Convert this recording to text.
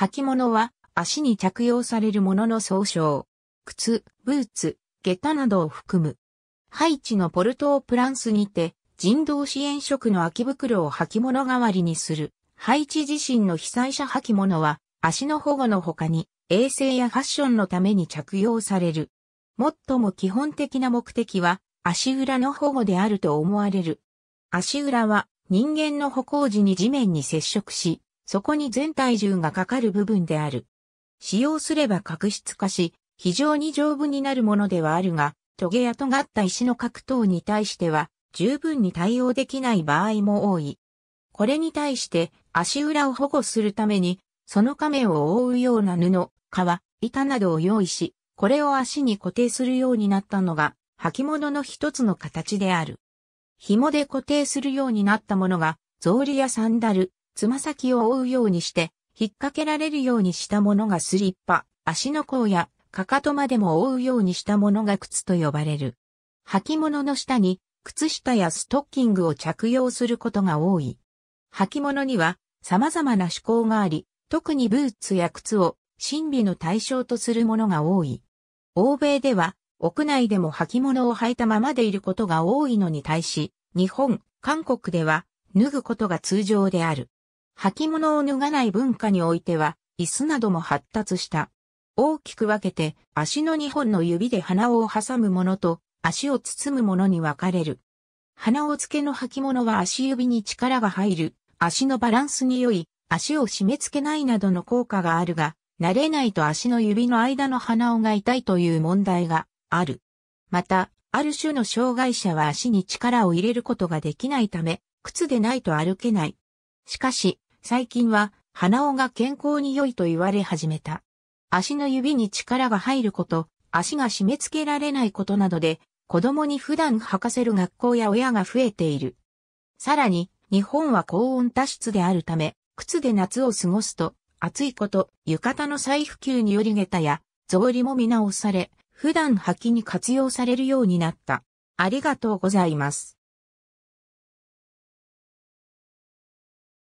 履物は足に着用されるものの総称。靴、ブーツ、下駄などを含む。ハイチのポルトープランスにて人道支援職の空き袋を履物代わりにする。ハイチ自身の被災者履物は足の保護の他に衛生やファッションのために着用される。最も基本的な目的は足裏の保護であると思われる。足裏は人間の歩行時に地面に接触し、そこに全体重がかかる部分である。使用すれば角質化し、非常に丈夫になるものではあるが、トゲや尖った石の角等に対しては、十分に対応できない場合も多い。これに対して足裏を保護するために、その亀を覆うような布、革、板などを用意し、これを足に固定するようになったのが、履物の一つの形である。紐で固定するようになったものが、草履やサンダル、つま先を覆うようにして、引っ掛けられるようにしたものがスリッパ、足の甲やかかとまでも覆うようにしたものが靴と呼ばれる。履物の下に靴下やストッキングを着用することが多い。履物には様々な趣向があり、特にブーツや靴を審美の対象とするものが多い。欧米では屋内でも履物を履いたままでいることが多いのに対し、日本、韓国では脱ぐことが通常である。履物を脱がない文化においては、椅子なども発達した。大きく分けて、足の2本の指で鼻を挟むものと、足を包むものに分かれる。鼻を付けの履物は足指に力が入る、足のバランスに良い、足を締め付けないなどの効果があるが、慣れないと足の指の間の鼻緒が痛いという問題がある。また、ある種の障害者は足に力を入れることができないため、靴でないと歩けない。しかし、最近は鼻緒が健康に良いと言われ始めた。足の指に力が入ること、足が締め付けられないことなどで、子供に普段履かせる学校や親が増えている。さらに、日本は高温多湿であるため、靴で夏を過ごすと、暑いこと、浴衣の再普及により下駄や、草履も見直され、普段履きに活用されるようになった。ありがとうございます。